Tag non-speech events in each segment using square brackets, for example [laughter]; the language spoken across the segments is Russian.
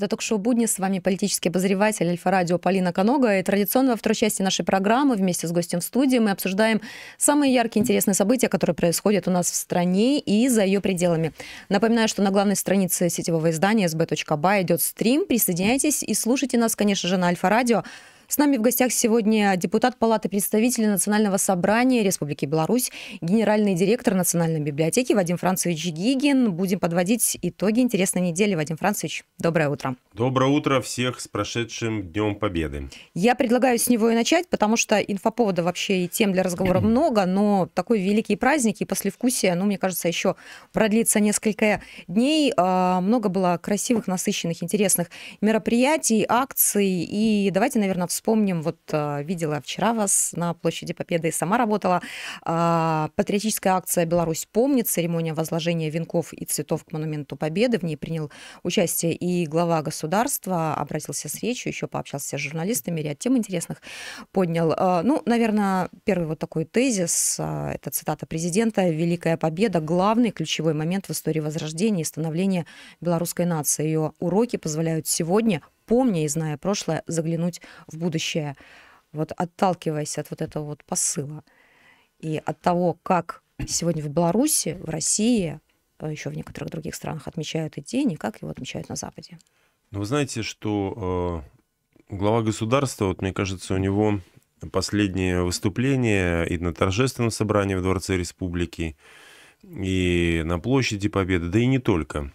Это ток-шоу «Будни». С вами политический обозреватель Альфа-радио Полина Конога. И традиционно во второй части нашей программы вместе с гостем в студии мы обсуждаем самые яркие интересные события, которые происходят у нас в стране и за ее пределами. Напоминаю, что на главной странице сетевого издания sb.ba идет стрим. Присоединяйтесь и слушайте нас, конечно же, на Альфа-радио. С нами в гостях сегодня депутат Палаты представителей Национального собрания Республики Беларусь, генеральный директор Национальной библиотеки Вадим Францевич Гигин. Будем подводить итоги интересной недели. Вадим Францевич, доброе утро. Доброе утро всех с прошедшим Днем Победы. Я предлагаю с него и начать, потому что инфоповода вообще и тем для разговора [clears throat] много, но такой великий праздник и послевкусие, ну, мне кажется, еще продлится несколько дней. А, много было красивых, насыщенных, интересных мероприятий, акций. И давайте, наверное, вспомним, вот а, видела вчера вас на площади Победы и сама работала. А, патриотическая акция «Беларусь помнит», церемония возложения венков и цветов к монументу Победы. В ней принял участие и глава государства, обратился с речью, еще пообщался с журналистами, ряд тем интересных поднял. А, ну, наверное, первый вот такой тезис, это цитата президента, «Великая победа – главный ключевой момент в истории возрождения и становления белорусской нации. Ее уроки позволяют сегодня помня и зная прошлое, заглянуть в будущее, вот отталкиваясь от вот этого вот посыла и от того, как сегодня в Беларуси, в России, э, еще в некоторых других странах отмечают этот день и как его отмечают на Западе. Ну, вы знаете, что э, глава государства, вот мне кажется, у него последнее выступление и на торжественном собрании в Дворце Республики, и на площади Победы, да и не только.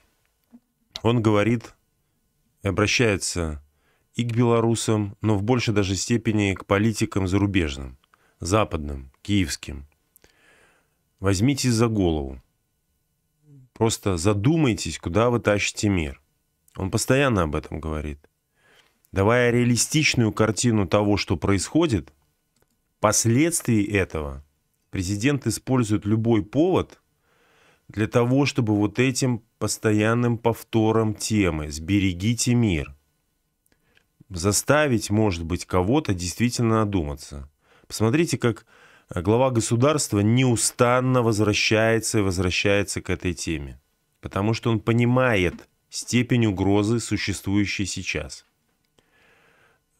Он говорит обращается и к белорусам, но в большей даже степени к политикам зарубежным, западным, киевским. Возьмитесь за голову. Просто задумайтесь, куда вы тащите мир. Он постоянно об этом говорит. Давая реалистичную картину того, что происходит, последствий этого, президент использует любой повод – для того, чтобы вот этим постоянным повтором темы «сберегите мир» заставить, может быть, кого-то действительно одуматься. Посмотрите, как э, глава государства неустанно возвращается и возвращается к этой теме, потому что он понимает степень угрозы, существующей сейчас.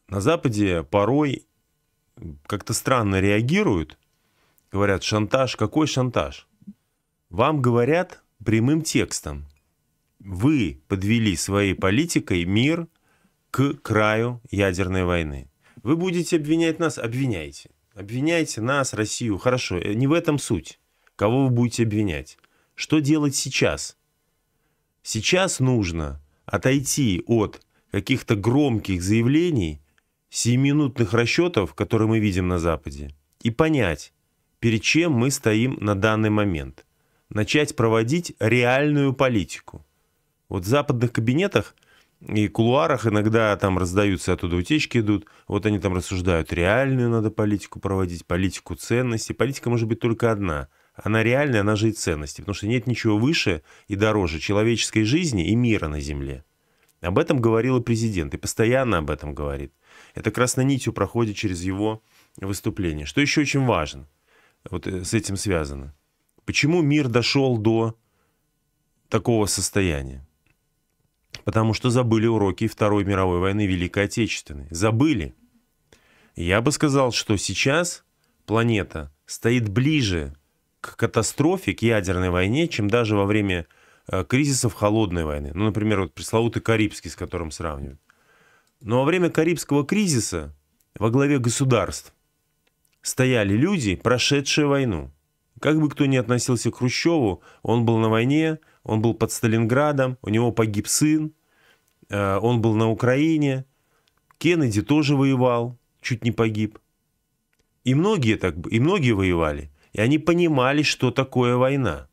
На Западе порой как-то странно реагируют, говорят, шантаж, какой шантаж? Вам говорят прямым текстом. Вы подвели своей политикой мир к краю ядерной войны. Вы будете обвинять нас? Обвиняйте. Обвиняйте нас, Россию. Хорошо, э, не в этом суть. Кого вы будете обвинять? Что делать сейчас? Сейчас нужно отойти от каких-то громких заявлений, сиюминутных расчетов, которые мы видим на Западе, и понять, перед чем мы стоим на данный момент начать проводить реальную политику. Вот в западных кабинетах и кулуарах иногда там раздаются, оттуда утечки идут. Вот они там рассуждают, реальную надо политику проводить, политику ценностей. Политика может быть только одна. Она реальная, она же и ценности. Потому что нет ничего выше и дороже человеческой жизни и мира на Земле. Об этом говорил и президент, и постоянно об этом говорит. Это красной нитью проходит через его выступление. Что еще очень важно, вот э, с этим связано – Почему мир дошел до такого состояния? Потому что забыли уроки Второй мировой войны Великой Отечественной. Забыли. Я бы сказал, что сейчас планета стоит ближе к катастрофе, к ядерной войне, чем даже во время э, кризисов холодной войны. Ну, например, вот пресловутый Карибский, с которым сравнивают. Но во время Карибского кризиса во главе государств стояли люди, прошедшие войну. Как бы кто ни относился к Хрущеву, он был на войне, он был под Сталинградом, у него погиб сын, э, он был на Украине, Кеннеди тоже воевал, чуть не погиб. И многие так, и многие воевали, и они понимали, что такое война.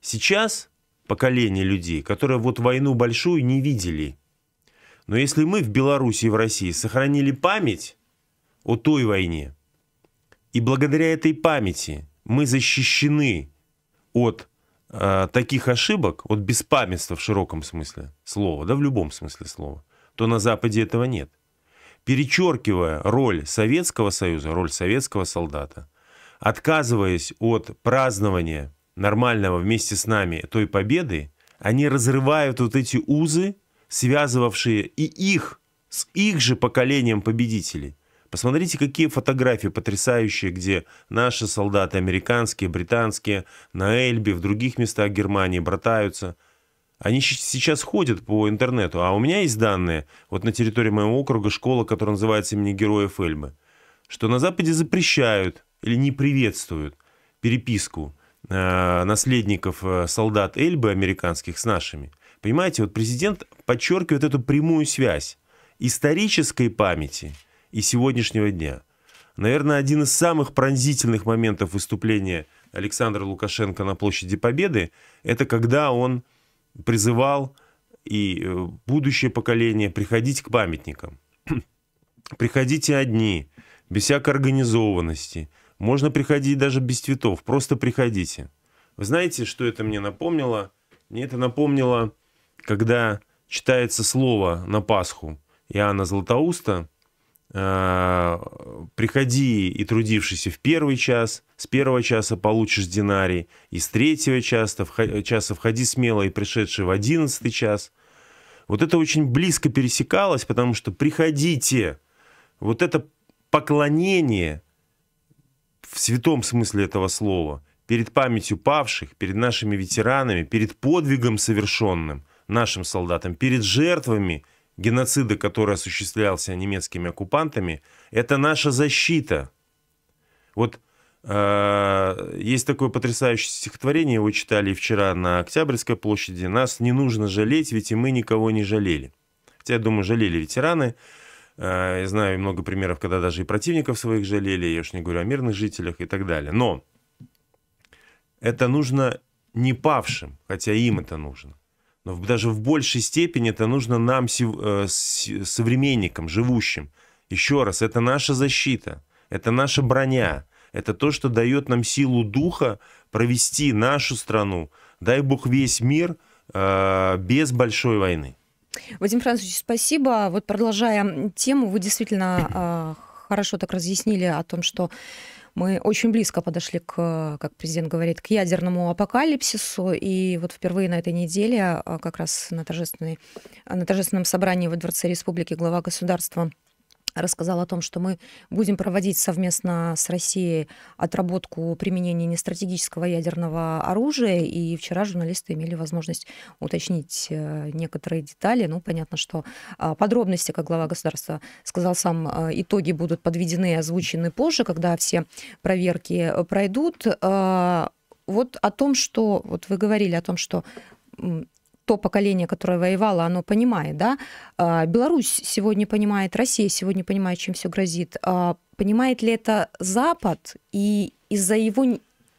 Сейчас поколение людей, которые вот войну большую не видели. Но если мы в Беларуси и в России сохранили память о той войне, и благодаря этой памяти – мы защищены от э, таких ошибок, от беспамятства в широком смысле слова, да в любом смысле слова, то на Западе этого нет. Перечеркивая роль Советского Союза, роль советского солдата, отказываясь от празднования нормального вместе с нами той победы, они разрывают вот эти узы, связывавшие и их с их же поколением победителей – Посмотрите, какие фотографии потрясающие, где наши солдаты, американские, британские, на Эльбе, в других местах Германии братаются. Они сейчас ходят по интернету, а у меня есть данные, вот на территории моего округа школа, которая называется имени Героев Эльбы, что на Западе запрещают или не приветствуют переписку э, наследников э, солдат Эльбы американских с нашими. Понимаете, вот президент подчеркивает эту прямую связь исторической памяти – и сегодняшнего дня. Наверное, один из самых пронзительных моментов выступления Александра Лукашенко на площади Победы, это когда он призывал и э, будущее поколение приходить к памятникам. [clears throat] Приходите одни, без всякой организованности. Можно приходить даже без цветов, просто приходите. Вы знаете, что это мне напомнило? Мне это напомнило, когда читается слово на Пасху Иоанна Златоуста – Э, приходи и трудившийся в первый час, с первого часа получишь динарий, и с третьего часа, в часа входи смело и пришедший в одиннадцатый час. Вот это очень близко пересекалось, потому что приходите, вот это поклонение в святом смысле этого слова, перед памятью павших, перед нашими ветеранами, перед подвигом совершенным нашим солдатам, перед жертвами – геноцида, который осуществлялся немецкими оккупантами, это наша защита. Вот э, есть такое потрясающее стихотворение, его читали вчера на Октябрьской площади. «Нас не нужно жалеть, ведь и мы никого не жалели». Хотя, я думаю, жалели ветераны. Э, я знаю много примеров, когда даже и противников своих жалели, я уж не говорю о мирных жителях и так далее. Но это нужно не павшим, хотя им это нужно но даже в большей степени это нужно нам, э, современникам, живущим. Еще раз, это наша защита, это наша броня, это то, что дает нам силу духа провести нашу страну, дай бог весь мир, э, без большой войны. Вадим Францович, спасибо. Вот продолжая тему, вы действительно э, хорошо так разъяснили о том, что мы очень близко подошли к, как президент говорит, к ядерному апокалипсису. И вот впервые на этой неделе, а, как раз на, торжественной, на торжественном собрании во Дворце Республики глава государства рассказал о том, что мы будем проводить совместно с Россией отработку применения нестратегического ядерного оружия. И вчера журналисты имели возможность уточнить э, некоторые детали. Ну, понятно, что а, подробности, как глава государства сказал сам, э, итоги будут подведены и озвучены позже, когда все проверки э, пройдут. А, вот о том, что вот вы говорили о том, что то поколение, которое воевало, оно понимает, да? А, Беларусь сегодня понимает, Россия сегодня понимает, чем все грозит. А, понимает ли это Запад? И из-за его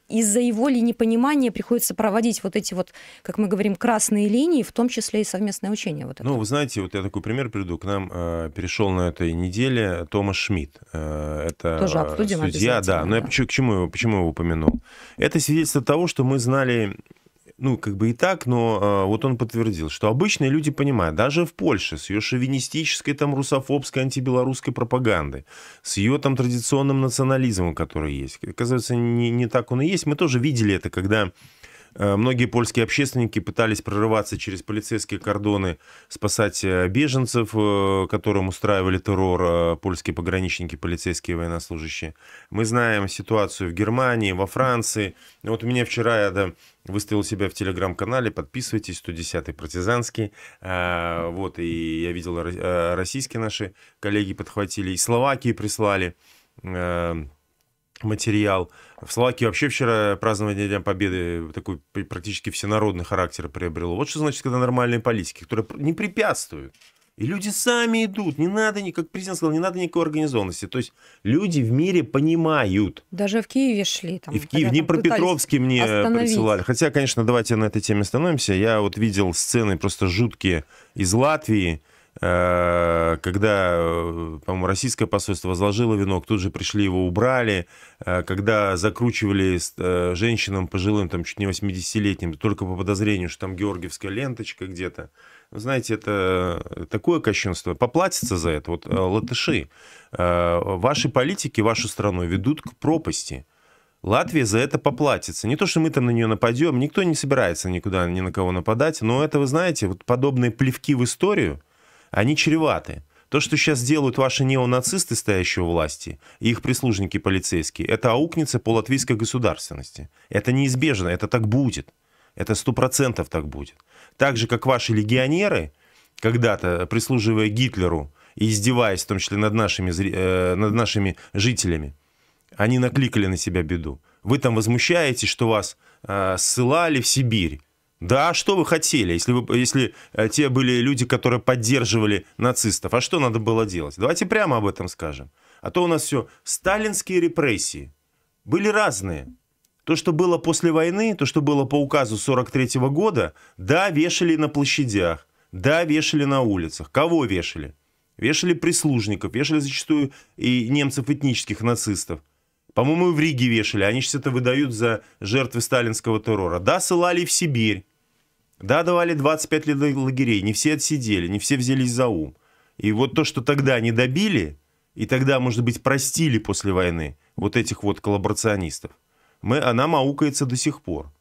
из-за его ли непонимания приходится проводить вот эти вот, как мы говорим, красные линии, в том числе и совместное учение. Вот это. Ну, вы знаете, вот я такой пример приведу. К нам э, а, перешел на этой неделе Томас Шмидт. Э, это Тоже обсудим судья, да. Но ну, да. я почему, к почему его упомянул? Это свидетельство того, что мы знали ну, как бы и так, но э, вот он подтвердил, что обычные люди понимают, даже в Польше с ее шовинистической, там, русофобской, антибелорусской пропагандой, с ее там традиционным национализмом, который есть, оказывается, не, не так он и есть. Мы тоже видели это, когда Э, многие польские общественники пытались прорываться через полицейские кордоны, спасать э, беженцев, э, которым устраивали террор польские пограничники, полицейские военнослужащие. Мы знаем ситуацию в Германии, во Франции. Ну, вот у меня вчера я да, выставил себя в телеграм-канале, подписывайтесь, 110-й партизанский. вот, и я видел, российские наши коллеги подхватили, и Словакии прислали материал. В Словакии вообще вчера празднование Дня Победы такой практически всенародный характер приобрело. Вот что значит, когда нормальные политики, которые не препятствуют. И люди сами идут, не надо, как президент сказал, не надо никакой организованности. То есть люди в мире понимают. Даже в Киеве шли. Там, и в Киеве, в Днепропетровске мне остановить. присылали. Хотя, конечно, давайте на этой теме остановимся. Я вот видел сцены просто жуткие из Латвии, Э, когда, э, по-моему, российское посольство возложило венок, тут же пришли его убрали, э, когда закручивали женщинам пожилым, там, чуть не 80-летним, только по подозрению, что там георгиевская ленточка где-то. Знаете, это такое кощунство. Поплатится за это. Вот латыши, ваши политики, вашу страну ведут к пропасти. Латвия за это поплатится. Не то, что мы там на нее нападем, никто не собирается никуда ни на кого нападать, но это, вы знаете, вот подобные плевки в историю – они чреваты. То, что сейчас делают ваши неонацисты, стоящие у власти, и их прислужники полицейские, это аукнется по латвийской государственности. Это неизбежно, это так будет. Это сто процентов так будет. Так же, как ваши легионеры, когда-то прислуживая Гитлеру и издеваясь, в том числе над нашими, э, над нашими жителями, они накликали на себя беду. Вы там возмущаетесь, что вас э, ссылали в Сибирь. Да, а что вы хотели, если, вы, если э, те были люди, которые поддерживали нацистов? А что надо было делать? Давайте прямо об этом скажем. А то у нас все сталинские репрессии были разные. То, что было после войны, то, что было по указу 43 -го года, да, вешали на площадях, да, вешали на улицах. Кого вешали? Вешали прислужников, вешали зачастую и немцев этнических нацистов. По-моему, в Риге вешали, они сейчас это выдают за жертвы сталинского террора. Да, ссылали в Сибирь, да, давали 25 лет лагерей, не все отсидели, не все взялись за ум. И вот то, что тогда не добили, и тогда, может быть, простили после войны вот этих вот коллаборационистов, мы, она маукается до сих пор.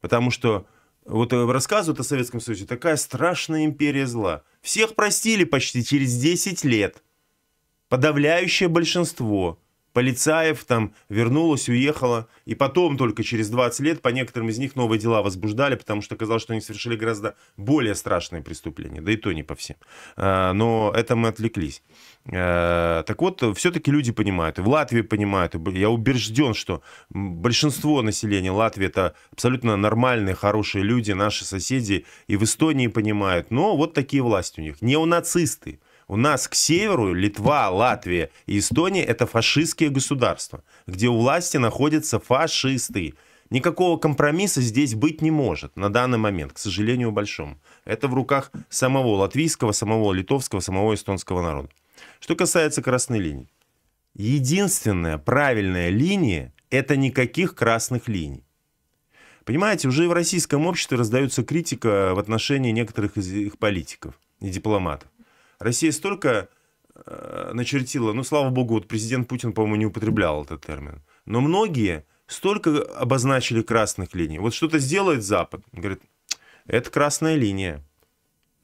Потому что вот э, рассказывают о Советском Союзе, такая страшная империя зла. Всех простили почти через 10 лет. Подавляющее большинство – полицаев там вернулась, уехала. И потом, только через 20 лет, по некоторым из них новые дела возбуждали, потому что казалось, что они совершили гораздо более страшные преступления. Да и то не по всем. А, но это мы отвлеклись. А, так вот, все-таки люди понимают, и в Латвии понимают, и я убежден, что большинство населения Латвии это абсолютно нормальные, хорошие люди, наши соседи, и в Эстонии понимают, но вот такие власти у них, неонацисты, у нас к северу Литва, Латвия и Эстония – это фашистские государства, где у власти находятся фашисты. Никакого компромисса здесь быть не может на данный момент, к сожалению, большому. Это в руках самого латвийского, самого литовского, самого эстонского народа. Что касается красной линии. Единственная правильная линия – это никаких красных линий. Понимаете, уже и в российском обществе раздается критика в отношении некоторых из их политиков и дипломатов. Россия столько э, начертила, ну, слава богу, вот президент Путин, по-моему, не употреблял этот термин, но многие столько обозначили красных линий. Вот что-то сделает Запад, говорит, это красная линия.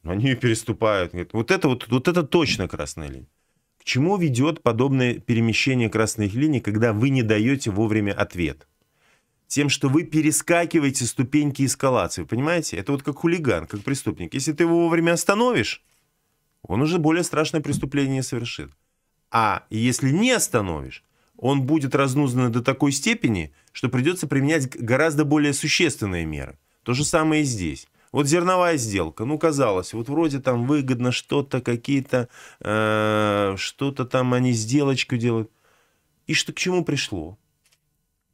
Они ее переступают. Говорит, вот это вот, вот это точно красная линия. К чему ведет подобное перемещение красных линий, когда вы не даете вовремя ответ? тем, что вы перескакиваете ступеньки эскалации. Понимаете? Это вот как хулиган, как преступник. Если ты его вовремя остановишь, он уже более страшное преступление совершит. А если не остановишь, он будет разнузнан до такой степени, что придется применять гораздо более существенные меры. То же самое и здесь. Вот зерновая сделка, ну, казалось, вот вроде там выгодно что-то, какие-то, э, что-то там они сделочку делают. И что к чему пришло?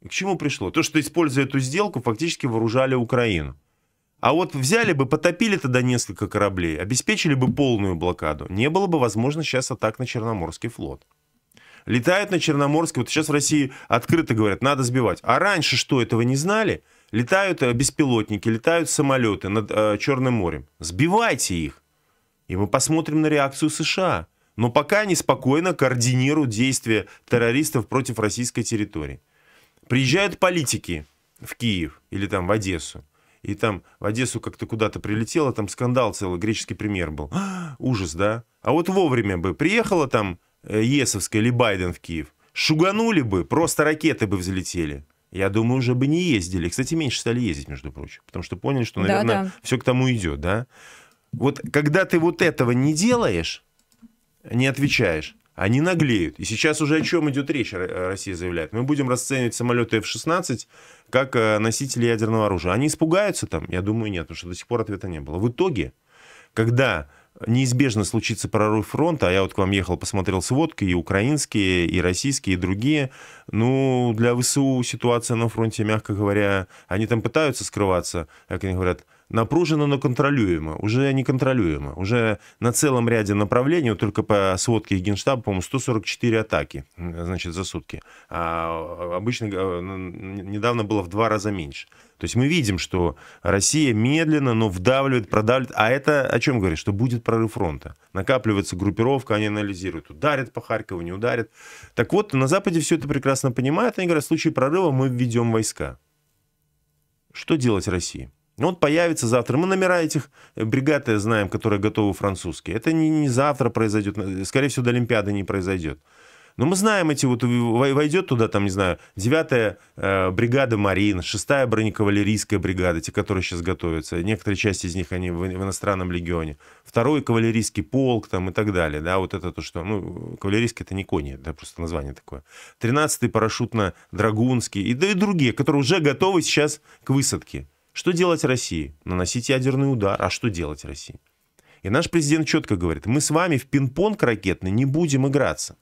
К чему пришло? То, что, используя эту сделку, фактически вооружали Украину. А вот взяли бы, потопили тогда несколько кораблей, обеспечили бы полную блокаду, не было бы возможно сейчас атак на Черноморский флот. Летают на Черноморский, вот сейчас в России открыто говорят, надо сбивать. А раньше что, этого не знали? Летают э, беспилотники, летают самолеты над э, Черным морем. Сбивайте их. И мы посмотрим на реакцию США. Но пока они спокойно координируют действия террористов против российской территории. Приезжают политики в Киев или там в Одессу и там в Одессу как-то куда-то прилетела, там скандал целый, греческий премьер был. А, ужас, да? А вот вовремя бы приехала там э, Есовская или Байден в Киев, шуганули бы, просто ракеты бы взлетели. Я думаю, уже бы не ездили. Кстати, меньше стали ездить, между прочим, потому что поняли, что, наверное, да, да. все к тому идет, да? Вот когда ты вот этого не делаешь, не отвечаешь, они наглеют. И сейчас уже о чем идет речь, Россия заявляет. Мы будем расценивать самолеты F-16 как э, носители ядерного оружия. Они испугаются там? Я думаю, нет, потому что до сих пор ответа не было. В итоге, когда неизбежно случится прорыв фронта, а я вот к вам ехал, посмотрел сводки, и украинские, и российские, и другие, ну, для ВСУ ситуация на фронте, мягко говоря, они там пытаются скрываться, как они говорят, напружено, но контролируемо. Уже неконтролюемо. Уже на целом ряде направлений, вот только по сводке Генштаба, по-моему, 144 атаки значит, за сутки. А, а обычно э, недавно было в два раза меньше. То есть мы видим, что Россия медленно, но вдавливает, продавливает. А это о чем говорит? Что будет прорыв фронта. Накапливается группировка, они анализируют. Ударят по Харькову, не ударят. Так вот, на Западе все это прекрасно понимают. Они говорят, в случае прорыва мы введем войска. Что делать России? Но ну, он появится завтра. Мы номера этих э, бригад э, знаем, которые готовы французские. Это не, не завтра произойдет, э, скорее всего, до Олимпиады не произойдет. Но мы знаем эти вот, войдет туда, там, не знаю, девятая э, бригада Марин, шестая бронекавалерийская бригада, те, которые сейчас готовятся. Некоторые части из них, они в, в иностранном легионе. Второй кавалерийский полк там и так далее, да, вот это то, что, ну, кавалерийский это не кони, да, просто название такое. тринадцатый парашютно-драгунский, и, да и другие, которые уже готовы сейчас к высадке. Что делать России? Наносить ядерный удар. А что делать России? И наш президент четко говорит, мы с вами в пинг-понг ракетный не будем играться.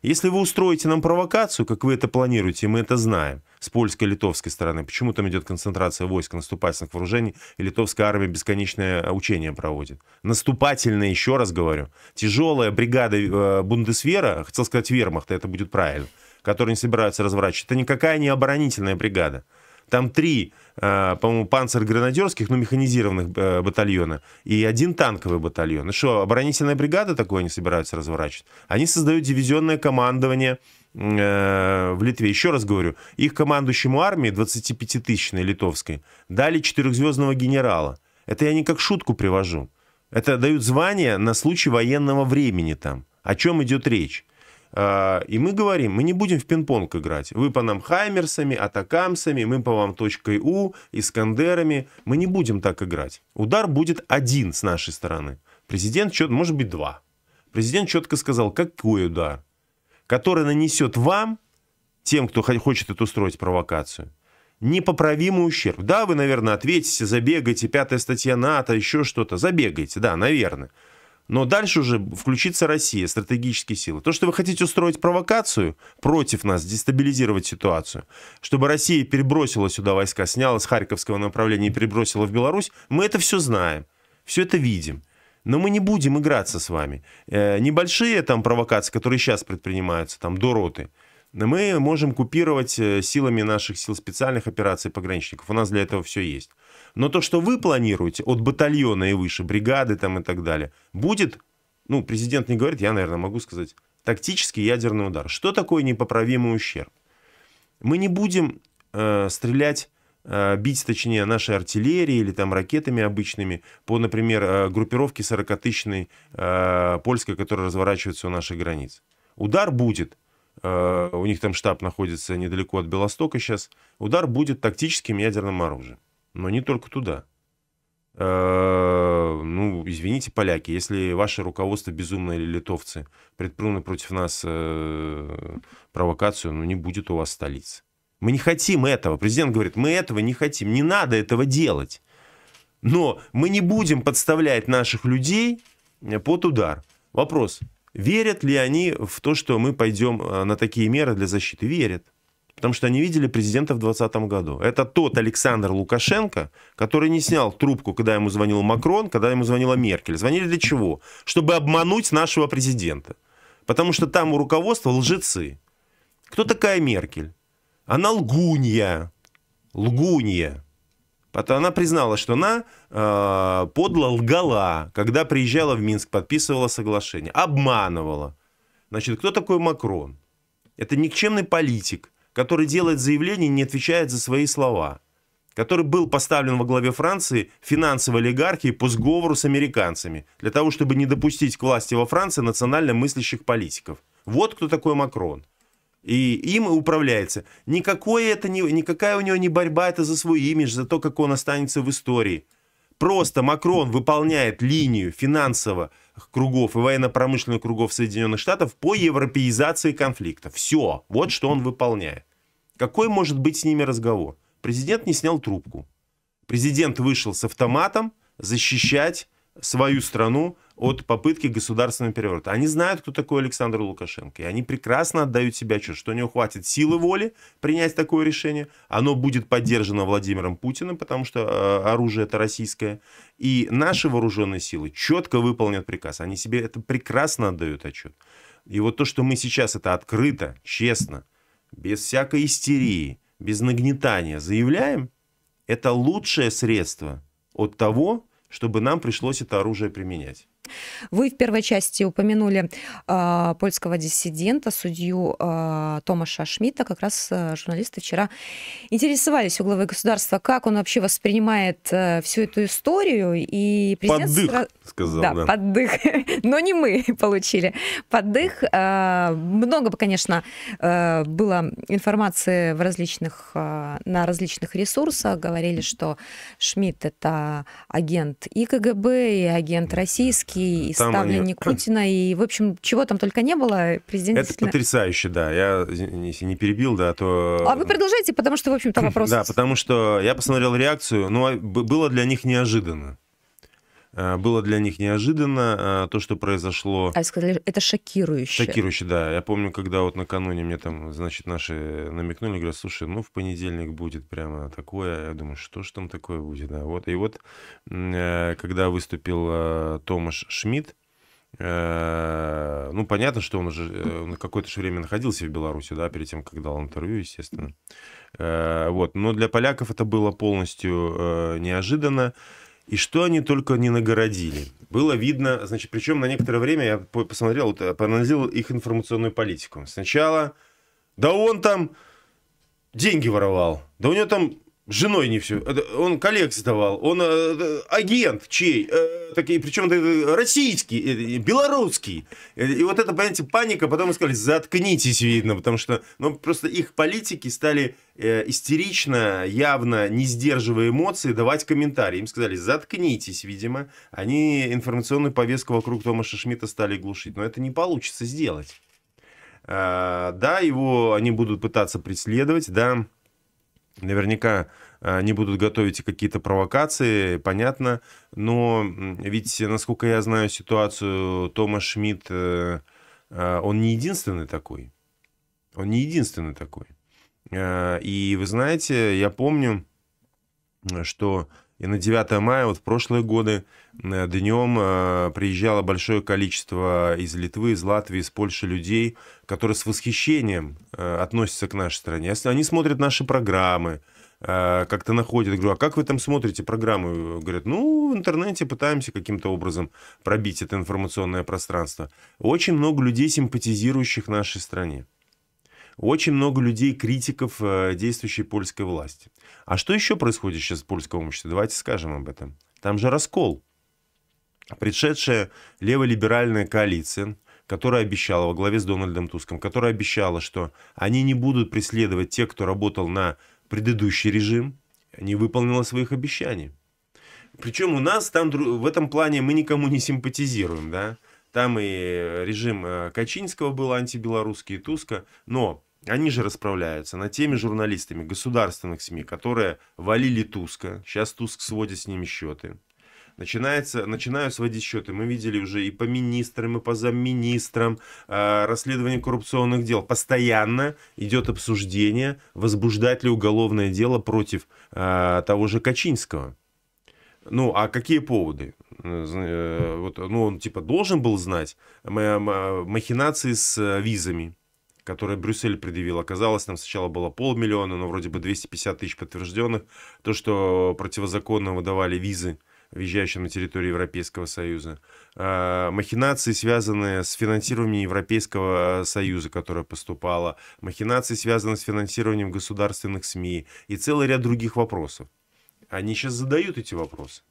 Если вы устроите нам провокацию, как вы это планируете, мы это знаем, с польской и литовской стороны, почему там идет концентрация войск наступательных вооружений, и литовская армия бесконечное э, учение проводит. Наступательное, еще раз говорю, тяжелая бригада э, Бундесвера, хотел сказать вермахта, это будет правильно, которые не собираются разворачивать, это никакая не оборонительная бригада. Там три, э, по-моему, панцир-гранадерских, ну, механизированных э, батальона и один танковый батальон. И ну что, оборонительная бригада такое они собираются разворачивать? Они создают дивизионное командование, э, в Литве. Еще раз говорю, их командующему армии, 25-тысячной литовской, дали четырехзвездного генерала. Это я не как шутку привожу. Это дают звание на случай военного времени там. О чем идет речь? А, и мы говорим, мы не будем в пинг-понг играть. Вы по нам хаймерсами, атакамсами, мы по вам точкой У, искандерами. Мы не будем так играть. Удар будет один с нашей стороны. Президент, чет, может быть, два. Президент четко сказал, какой удар, который нанесет вам, тем, кто хочет это устроить провокацию, непоправимый ущерб. Да, вы, наверное, ответите, забегаете, пятая статья НАТО, еще что-то. Забегаете, да, наверное. Но дальше уже включится Россия, стратегические силы. То, что вы хотите устроить провокацию против нас, дестабилизировать ситуацию, чтобы Россия перебросила сюда войска, сняла с харьковского направления и перебросила в Беларусь, мы это все знаем, все это видим. Но мы не будем играться с вами. Э, небольшие там провокации, которые сейчас предпринимаются, там, до роты, мы можем купировать э, силами наших сил специальных операций пограничников. У нас для этого все есть. Но то, что вы планируете от батальона и выше, бригады там и так далее, будет, ну, президент не говорит, я, наверное, могу сказать, тактический ядерный удар. Что такое непоправимый ущерб? Мы не будем э, стрелять э, бить, точнее, нашей артиллерией или там ракетами обычными по, например, э, группировке 40-тысячной э, польской, которая разворачивается у наших границ. Удар будет. Э, у них там штаб находится недалеко от Белостока сейчас. Удар будет тактическим ядерным оружием но не только туда. Э, ну, извините, поляки, если ваше руководство безумное или литовцы предприняли против нас э, провокацию, ну не будет у вас столицы. Мы не хотим этого. Президент говорит, мы этого не хотим, не надо этого делать. Но мы не будем подставлять наших людей э, под удар. Вопрос, верят ли они в то, что мы пойдем на такие меры для защиты? Верят потому что они видели президента в 2020 году. Это тот Александр Лукашенко, который не снял трубку, когда ему звонил Макрон, когда ему звонила Меркель. Звонили для чего? Чтобы обмануть нашего президента. Потому что там у руководства лжецы. Кто такая Меркель? Она лгунья. Лгунья. Потом Она признала, что она э, подло лгала, когда приезжала в Минск, подписывала соглашение, обманывала. Значит, кто такой Макрон? Это никчемный политик, который делает заявление и не отвечает за свои слова, который был поставлен во главе Франции финансовой олигархией по сговору с американцами для того, чтобы не допустить к власти во Франции национально мыслящих политиков. Вот кто такой Макрон. И им и управляется. Никакое это не, никакая у него не борьба это за свой имидж, за то, как он останется в истории. Просто Макрон выполняет линию финансовых кругов и военно-промышленных кругов Соединенных Штатов по европеизации конфликта. Все. Вот что он выполняет. Какой может быть с ними разговор? Президент не снял трубку. Президент вышел с автоматом защищать свою страну от попытки государственного переворота. Они знают, кто такой Александр Лукашенко, и они прекрасно отдают себя отчет, что у него хватит силы воли принять такое решение, оно будет поддержано Владимиром Путиным, потому что э, оружие это российское, и наши вооруженные силы четко выполнят приказ, они себе это прекрасно отдают отчет. И вот то, что мы сейчас это открыто, честно, без всякой истерии, без нагнетания заявляем, это лучшее средство от того, чтобы нам пришлось это оружие применять. Вы в первой части упомянули э, польского диссидента, судью э, Томаша Шмидта. Как раз э, журналисты вчера интересовались у главы государства, как он вообще воспринимает э, всю эту историю. И президент поддых, сра... сказал. Да, да, поддых. [laughs] Но не мы [laughs] получили поддых. Э, а, много бы, конечно, э, было информации в различных, э, на различных ресурсах. Говорили, что Шмидт — это агент и КГБ, и агент российский, и там ставленник они... Путина, и, в общем, чего там только не было. Президент Это действительно... потрясающе, да. Я, если не перебил, да, то... А вы продолжайте, потому что, в общем-то, [laughs] вопрос... Да, потому что я посмотрел реакцию, но ну, а, было для них неожиданно. Э, было для них неожиданно э, то, что произошло. А сказали, это шокирующе. Шокирующе, да. Я помню, когда вот накануне мне там, значит, наши намекнули, говорят, слушай, ну в понедельник будет прямо такое. Я думаю, что же там такое будет, да. Вот. И вот, э, когда выступил Томаш Шмидт, ну, понятно, что он уже на какое-то же время находился в Беларуси, да, перед тем, как дал интервью, естественно. Вот. Но для поляков это было полностью неожиданно. И что они только не нагородили. Было видно, значит, причем на некоторое время я посмотрел, вот, э, проанализировал их информационную политику. Сначала, да он там деньги воровал, да у него там женой не все. Он коллег сдавал. Он э, э, агент чей? Э, такие, причем российский, белорусский. И вот это, понимаете, паника. Потом мы сказали, заткнитесь, видно. Потому что ну, просто их политики стали истерично, явно, не сдерживая эмоции, давать комментарии. Им сказали, заткнитесь, видимо. Они информационную повестку вокруг Томаша Шмидта стали глушить. Но это не получится сделать. А, да, его они будут пытаться преследовать, да, Наверняка а, не будут готовить какие-то провокации, понятно. Но ведь, насколько я знаю ситуацию, Томас Шмидт, э, а, он не единственный такой. Он не единственный такой. А, и вы знаете, я помню, что и на 9 мая, вот в прошлые годы, э, днем э, приезжало большое количество из Литвы, из Латвии, из Польши людей, которые с восхищением э, относятся к нашей стране. Они смотрят наши программы, как-то находят. Говорю, а как вы там смотрите программы? Говорят, ну, в интернете пытаемся каким-то образом пробить это информационное пространство. Очень много людей, симпатизирующих нашей стране. Очень много людей, критиков э, действующей польской власти. А что еще происходит сейчас в польском обществе? Давайте скажем об этом. Там же раскол. Предшедшая леволиберальная коалиция, которая обещала во главе с Дональдом Туском, которая обещала, что они не будут преследовать тех, кто работал на предыдущий режим, не выполнила своих обещаний. Причем у нас там в этом плане мы никому не симпатизируем, да. Там и режим э, Качинского был антибелорусский, и Туска. Но они же расправляются над теми журналистами государственных СМИ, которые валили Туска. Сейчас Туск сводит с ними счеты. Начинается, начинают сводить счеты. Мы видели уже и по министрам, и по замминистрам э, расследование коррупционных дел. Постоянно идет обсуждение, возбуждать ли уголовное дело против э, того же Качинского. Ну, а какие поводы? Э, э вот, ну, он типа должен был знать махинации с э, визами которое Брюссель предъявил. Оказалось, там сначала было полмиллиона, но вроде бы 250 тысяч подтвержденных. То, что противозаконно выдавали визы въезжающим на территорию Европейского Союза. А, махинации, связанные с финансированием Европейского а, Союза, которое поступало. Махинации, связанные с финансированием государственных СМИ. И целый ряд других вопросов. Они сейчас задают эти вопросы.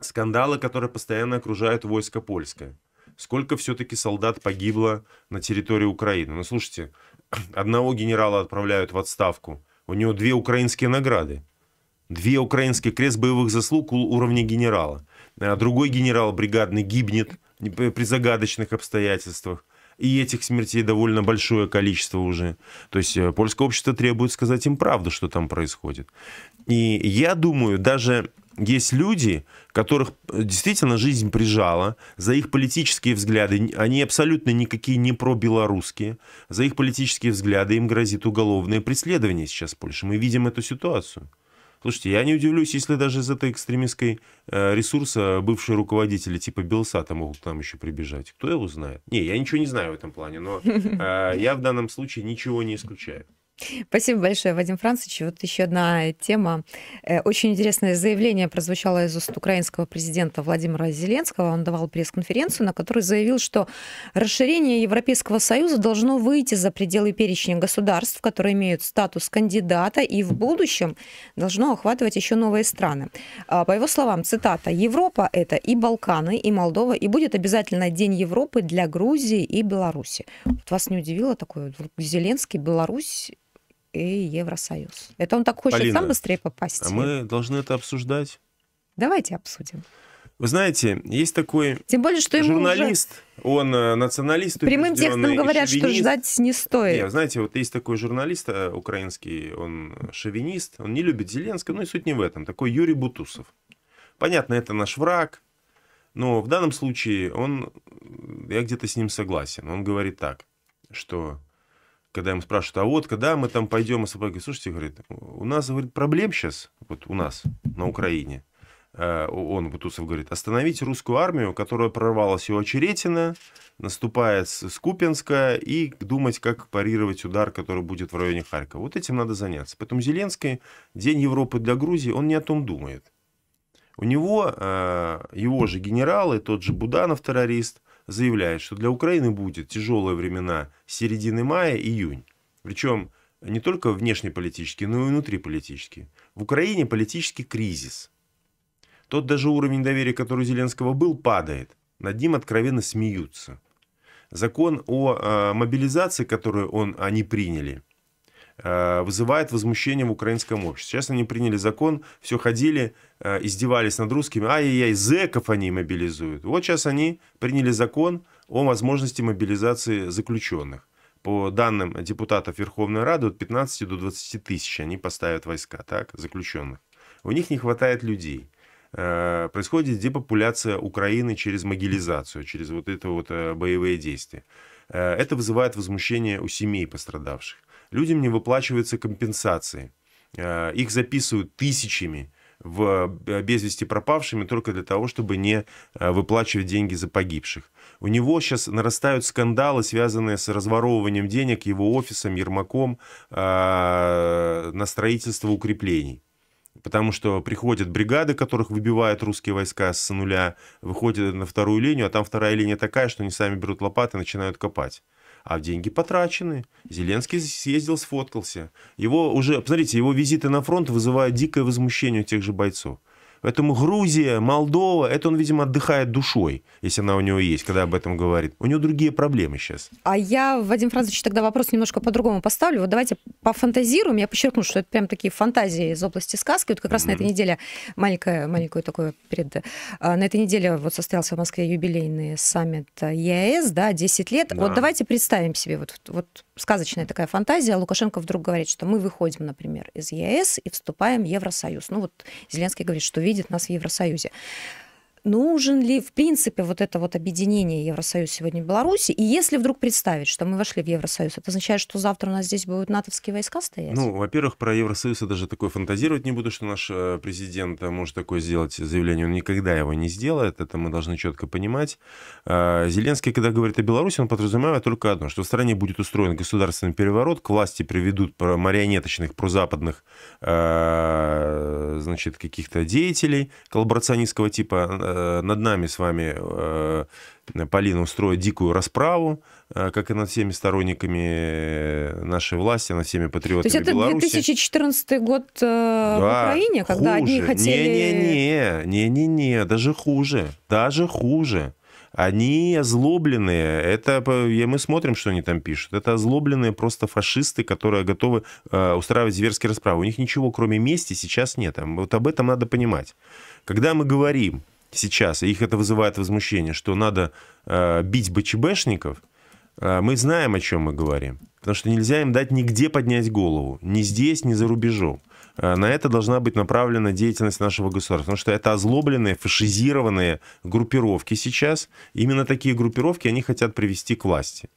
Скандалы, которые постоянно окружают войско польское сколько все-таки солдат погибло на территории Украины. Ну, слушайте, [clears throat] одного генерала отправляют в отставку, у него две украинские награды. Две украинские крест боевых заслуг уровня генерала. А другой генерал бригадный гибнет при загадочных обстоятельствах. И этих смертей довольно большое количество уже. То есть э, польское общество требует сказать им правду, что там происходит. И я думаю, даже есть люди, которых э, действительно жизнь прижала за их политические взгляды. Они абсолютно никакие не пробелорусские. За их политические взгляды им грозит уголовное преследование сейчас в Польше. Мы видим эту ситуацию. Слушайте, я не удивлюсь, если даже из этой экстремистской э, ресурса бывшие руководители типа Белсата могут к нам еще прибежать. Кто его знает? Не, я ничего не знаю в этом плане, но э, я в данном случае ничего не исключаю. Спасибо большое, Вадим Францович. Вот еще одна тема. Э, очень интересное заявление прозвучало из уст украинского президента Владимира Зеленского. Он давал пресс-конференцию, на которой заявил, что расширение Европейского Союза должно выйти за пределы перечня государств, которые имеют статус кандидата, и в будущем должно охватывать еще новые страны. А, по его словам, цитата, «Европа — это и Балканы, и Молдова, и будет обязательно День Европы для Грузии и Беларуси». Вот вас не удивило такое? Зеленский, Беларусь и Евросоюз. Это он так хочет Полина, сам быстрее попасть. А мы должны это обсуждать. Давайте обсудим. Вы знаете, есть такой Тем более, что журналист, уже... он э, националист. Прямым текстом говорят, что ждать не стоит. Нет, знаете, вот есть такой журналист э, украинский, он шовинист, он не любит Зеленского, но ну и суть не в этом. Такой Юрий Бутусов. Понятно, это наш враг, но в данном случае он, я где-то с ним согласен. Он говорит так, что когда им спрашивают, а вот когда мы там пойдем, и собака, слушайте, говорит, у нас, говорит, проблем сейчас, вот у нас, на Украине, э, он, Бутусов, говорит, остановить русскую армию, которая прорвалась у Очеретина, наступая с Купинска, и думать, как парировать удар, который будет в районе Харькова. Вот этим надо заняться. Поэтому Зеленский, День Европы для Грузии, он не о том думает. У него, э, его же генералы, тот же Буданов, террорист – заявляет, что для Украины будет тяжелые времена середины мая – и июнь. Причем не только внешнеполитический, но и внутриполитические. В Украине политический кризис. Тот даже уровень доверия, который у Зеленского был, падает. Над ним откровенно смеются. Закон о э, мобилизации, который он, они приняли – Э, вызывает возмущение в украинском обществе. Сейчас они приняли закон, все ходили, э, издевались над русскими, ай-яй-яй, зэков они мобилизуют. Вот сейчас они приняли закон о возможности мобилизации заключенных. По данным депутатов Верховной Рады, от 15 до 20 тысяч они поставят войска, так, заключенных. У них не хватает людей э, происходит депопуляция Украины через могилизацию, через вот это вот боевые действия. Это вызывает возмущение у семей пострадавших людям не выплачиваются компенсации. Э, их записывают тысячами в э, без вести пропавшими только для того, чтобы не э, выплачивать деньги за погибших. У него сейчас нарастают скандалы, связанные с разворовыванием денег его офисом, Ермаком на строительство укреплений. Потому что приходят бригады, которых выбивают русские войска с нуля, выходят на вторую линию, а там вторая линия такая, что они сами берут лопаты и начинают копать а деньги потрачены. Зеленский съездил, сфоткался. Его уже, посмотрите, его визиты на фронт вызывают дикое возмущение у тех же бойцов. Поэтому Грузия, Молдова, это он, видимо, отдыхает душой, если она у него есть, когда об этом говорит. У него другие проблемы сейчас. А я, Вадим Францович, тогда вопрос немножко по-другому поставлю. Вот давайте пофантазируем. Я подчеркну, что это прям такие фантазии из области сказки. Вот как раз mm-hmm. на этой неделе маленькое, маленькое такое перед... А, на этой неделе вот состоялся в Москве юбилейный саммит ЕАЭС, да, 10 лет. Да. Вот давайте представим себе вот, вот сказочная такая фантазия. Лукашенко вдруг говорит, что мы выходим, например, из ЕАЭС и вступаем в Евросоюз. Ну вот Зеленский говорит, что видите видит нас в Евросоюзе нужен ли, в принципе, вот это вот объединение Евросоюз сегодня в Беларуси? И если вдруг представить, что мы вошли в Евросоюз, это означает, что завтра у нас здесь будут натовские войска стоять? Ну, во-первых, про Евросоюз я даже такое фантазировать не буду, что наш э, президент может такое сделать заявление. Он никогда его не сделает, это мы должны четко понимать. А, Зеленский, когда говорит о Беларуси, он подразумевает только одно, что в стране будет устроен государственный переворот, к власти приведут марионеточных, прозападных а, значит, каких-то деятелей коллаборационистского типа, Э, над нами с вами э, Полина устроит дикую расправу, э, как и над всеми сторонниками нашей власти, над всеми патриотами То есть это Беларуси. 2014 год да, в Украине, когда хуже. одни хотели... Не-не-не, не не даже хуже, даже хуже. Они озлобленные. Это мы смотрим, что они там пишут. Это озлобленные просто фашисты, которые готовы устраивать зверские расправы. У них ничего, кроме мести, сейчас нет. Вот об этом надо понимать. Когда мы говорим сейчас, и их это вызывает возмущение, что надо э, бить БЧБшников, э, мы знаем, о чем мы говорим. Потому что нельзя им дать нигде поднять голову. Ни здесь, ни за рубежом. Э, на это должна быть направлена деятельность нашего государства. Потому что это озлобленные, фашизированные группировки сейчас. Именно такие группировки они хотят привести к власти.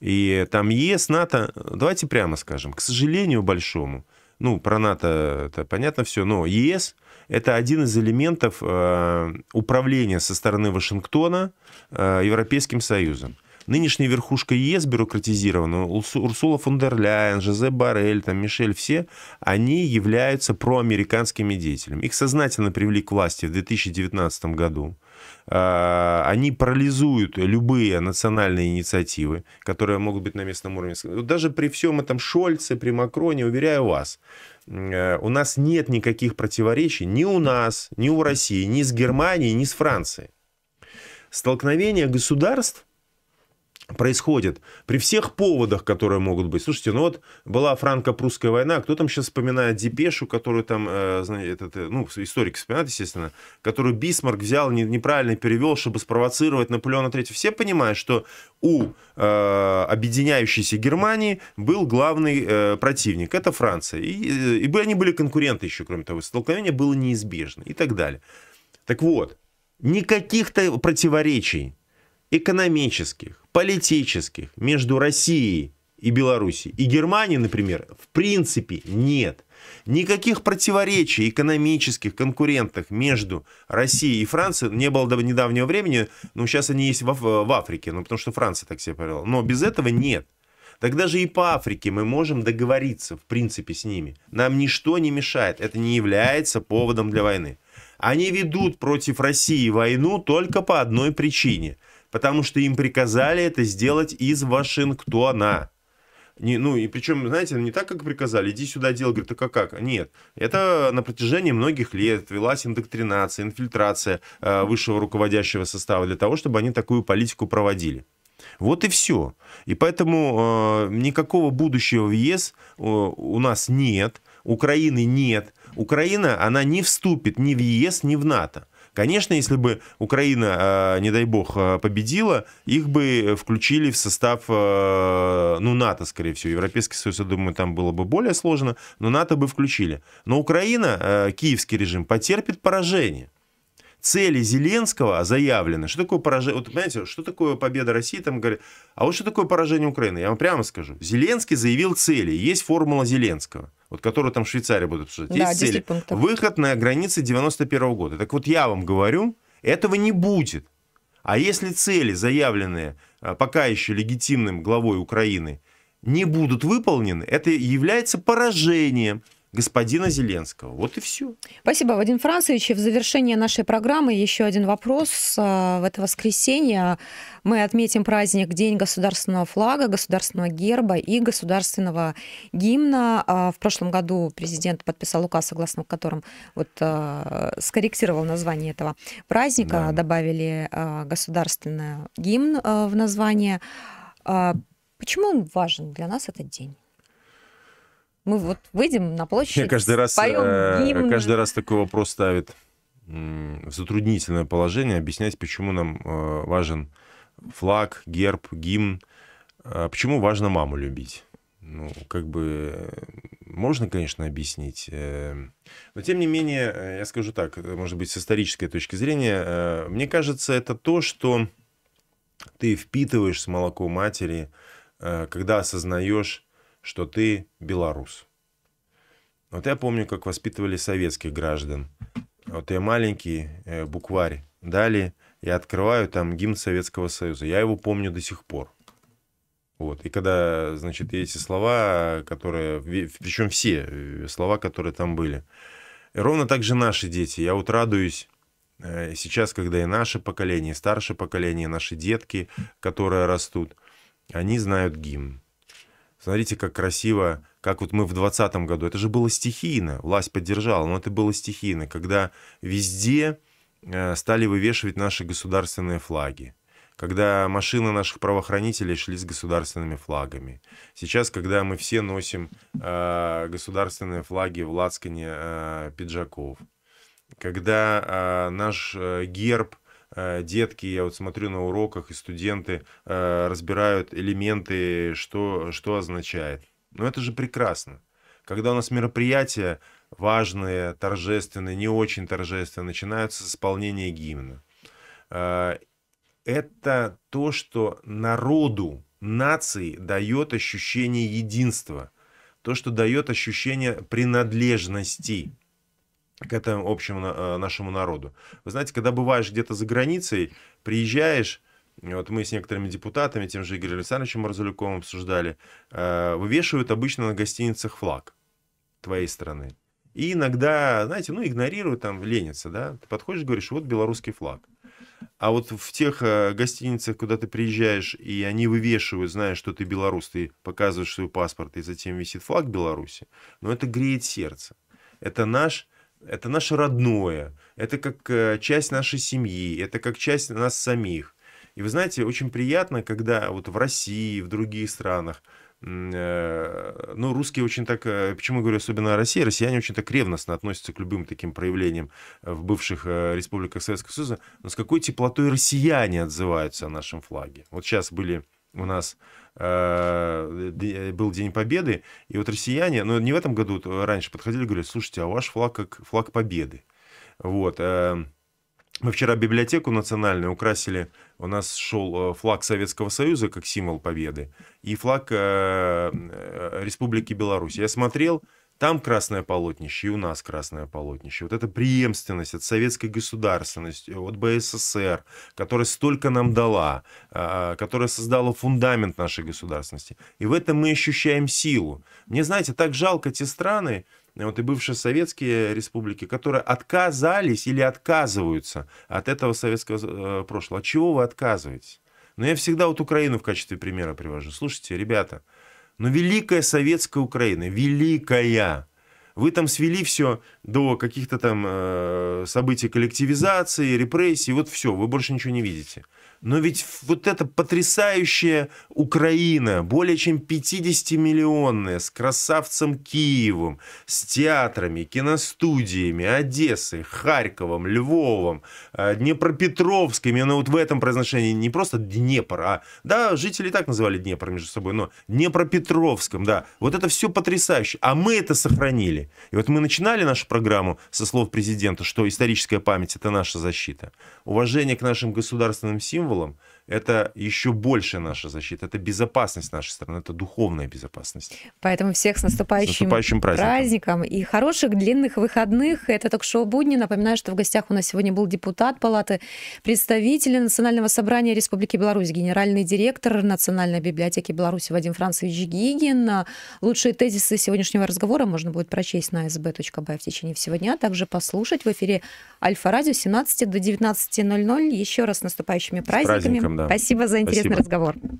И там ЕС, НАТО, давайте прямо скажем, к сожалению большому, ну, про НАТО это понятно все, но ЕС это один из элементов э, управления со стороны Вашингтона э, Европейским Союзом нынешняя верхушка ЕС бюрократизирована, Урсула фон дер Ляйен, Жозе Барель, там, Мишель, все, они являются проамериканскими деятелями. Их сознательно привели к власти в 2019 году. Э, они парализуют любые национальные инициативы, которые могут быть на местном уровне. Даже при всем этом Шольце, при Макроне, уверяю вас, Э, у нас нет никаких противоречий ни у нас, ни у России, ни с Германией, ни с Францией. Столкновение государств происходит при всех поводах, которые могут быть. Слушайте, ну вот была франко-прусская война, кто там сейчас вспоминает Депешу, которую там, э, знаете, этот, э, ну, историк вспоминает, естественно, которую Бисмарк взял, не неправильно перевел, чтобы спровоцировать Наполеона III. Все понимают, что у э, объединяющейся Германии был главный э, противник, это Франция. И, э, и они были конкуренты еще, кроме того, столкновение было неизбежно и так далее. Так вот, никаких-то противоречий экономических, политических между Россией и Белоруссией и Германией, например, в принципе нет. Никаких противоречий экономических, конкурентных между Россией и Францией не было до недавнего времени, но ну, сейчас они есть в, в Африке, ну, потому что Франция так себя повела. Но без этого нет. Тогда же и по Африке мы можем договориться, в принципе, с ними. Нам ничто не мешает, это не является поводом для войны. Они ведут против России войну только по одной причине – потому что им приказали это сделать из Вашингтона. Не, ну, и причем, знаете, не так, как приказали, иди сюда, делай, говорит, так а как? Нет, это на протяжении многих лет велась индоктринация, инфильтрация э, высшего руководящего состава для того, чтобы они такую политику проводили. Вот и все. И поэтому э, никакого будущего в ЕС э, у нас нет, Украины нет. Украина, она не вступит ни в ЕС, ни в НАТО. Конечно, если бы Украина, э, не дай бог, э, победила, их бы включили в состав, э, ну, НАТО, скорее всего. Европейский Союз, я думаю, там было бы более сложно, но НАТО бы включили. Но Украина, киевский режим, потерпит поражение цели Зеленского заявлены. Что такое поражение? Вот понимаете, что такое победа России? Там говорят, а вот что такое поражение Украины? Я вам прямо скажу. Зеленский заявил цели. Есть формула Зеленского вот которую там в Швейцарии будут обсуждать. Да, есть цели. Пунктов. Выход на границы 91 -го года. Так вот я вам говорю, этого не будет. А если цели, заявленные а, пока еще легитимным главой Украины, не будут выполнены, это является поражением господина Зеленского. Вот и все. Спасибо, Вадим Францевич. И в завершение нашей программы еще один вопрос. Э, в это воскресенье мы отметим праздник День государственного флага, государственного герба и государственного гимна. Э, в прошлом году президент подписал указ, согласно которым вот э, скорректировал название этого праздника, да. добавили государственный гимн в название. Почему он важен для нас этот день? Мы вот выйдем на площадь, Я каждый раз, поем э, Каждый раз такой вопрос ставит в затруднительное положение объяснять, почему нам э, важен флаг, герб, гимн, а почему важно маму любить. Ну, как бы э, можно, конечно, объяснить. Но тем не менее, я скажу так, может быть, с исторической точки зрения, мне кажется, это то, что ты впитываешь с молоком матери, когда осознаешь что ты белорус. Вот я помню, как воспитывали советских граждан. Вот я маленький, э, букварь, дали, я открываю там гимн Советского Союза. Я его помню до сих пор. Вот. И когда, значит, эти слова, которые... Причем все э, слова, которые там были. И ровно так же наши дети. Я вот радуюсь э, сейчас, когда и наше поколение, и старшее поколение, наши детки, которые растут, они знают гимн. Смотрите, как красиво, как вот мы в 2020 году. Это же было стихийно, власть поддержала, но это было стихийно, когда везде э, стали вывешивать наши государственные флаги когда машины наших правоохранителей шли с государственными флагами. Сейчас, когда мы все носим э, государственные флаги в лацкане э, пиджаков, когда э, наш э, герб Э, детки, я вот смотрю на уроках, и студенты э, разбирают элементы, что, что означает. Но ну, это же прекрасно. Когда у нас мероприятия важные, торжественные, не очень торжественные, начинаются с исполнения гимна. Э, это то, что народу, нации дает ощущение единства, то, что дает ощущение принадлежности к этому общему э, нашему народу. Вы знаете, когда бываешь где-то за границей, приезжаешь, вот мы с некоторыми депутатами, тем же Игорем Александровичем Марзулюковым обсуждали, э, вывешивают обычно на гостиницах флаг твоей страны. И иногда, знаете, ну, игнорируют, там, ленятся, да. Ты подходишь говоришь, вот белорусский флаг. А вот в тех э, гостиницах, куда ты приезжаешь, и они вывешивают, зная, что ты белорус, ты показываешь свой паспорт, и затем висит флаг Беларуси, но ну, это греет сердце. Это наш это наше родное, это как э, часть нашей семьи, это как часть нас самих. И вы знаете, очень приятно, когда вот в России, в других странах, э, ну, русские очень так, э, почему я говорю особенно о России, россияне очень так ревностно относятся к любым таким проявлениям в бывших республиках Советского Союза, но с какой теплотой россияне отзываются о нашем флаге. Вот сейчас были у нас э, э, был День Победы, и вот россияне, ну, не в этом году, раньше подходили и говорили, слушайте, а ваш флаг как флаг Победы. Вот, э, мы вчера библиотеку национальную украсили. У нас шел флаг Советского Союза как символ победы и флаг Республики Беларусь. Я смотрел, там красное полотнище, и у нас красное полотнище. Вот эта преемственность от советской государственности, от БССР, которая столько нам дала, а, а, которая создала фундамент нашей государственности. И в этом мы ощущаем силу. Мне, знаете, так жалко те страны, вот и бывшие советские республики, которые отказались или отказываются от этого советского э, прошлого. От чего вы отказываетесь? Но ну, я всегда вот Украину в качестве примера привожу. Слушайте, ребята, но ну, великая советская Украина, великая, вы там свели все до каких-то там э, событий коллективизации, репрессий, вот все, вы больше ничего не видите. Но ведь вот эта потрясающая Украина, более чем 50-миллионная, с красавцем Киевом, с театрами, киностудиями, Одессой, Харьковом, Львовом, э, Днепропетровскими. именно вот в этом произношении не просто Днепр, а, да, жители так называли Днепр между собой, но Днепропетровском, да, вот это все потрясающе, а мы это сохранили. И вот мы начинали нашу программу со слов президента, что историческая память – это наша защита. Уважение к нашим государственным символам символом это еще больше наша защита, это безопасность нашей страны, это духовная безопасность. Поэтому всех с наступающим, с наступающим праздником. праздником и хороших длинных выходных. Это ток-шоу «Будни». Напоминаю, что в гостях у нас сегодня был депутат Палаты представителей Национального собрания Республики Беларусь, генеральный директор Национальной библиотеки Беларуси Вадим Францевич Гигин. Лучшие тезисы сегодняшнего разговора можно будет прочесть на sb.by в течение всего дня, а также послушать в эфире Альфа-радио 17 до 19.00. Еще раз с наступающими праздниками. С праздником, да. Спасибо за интересный Спасибо. разговор.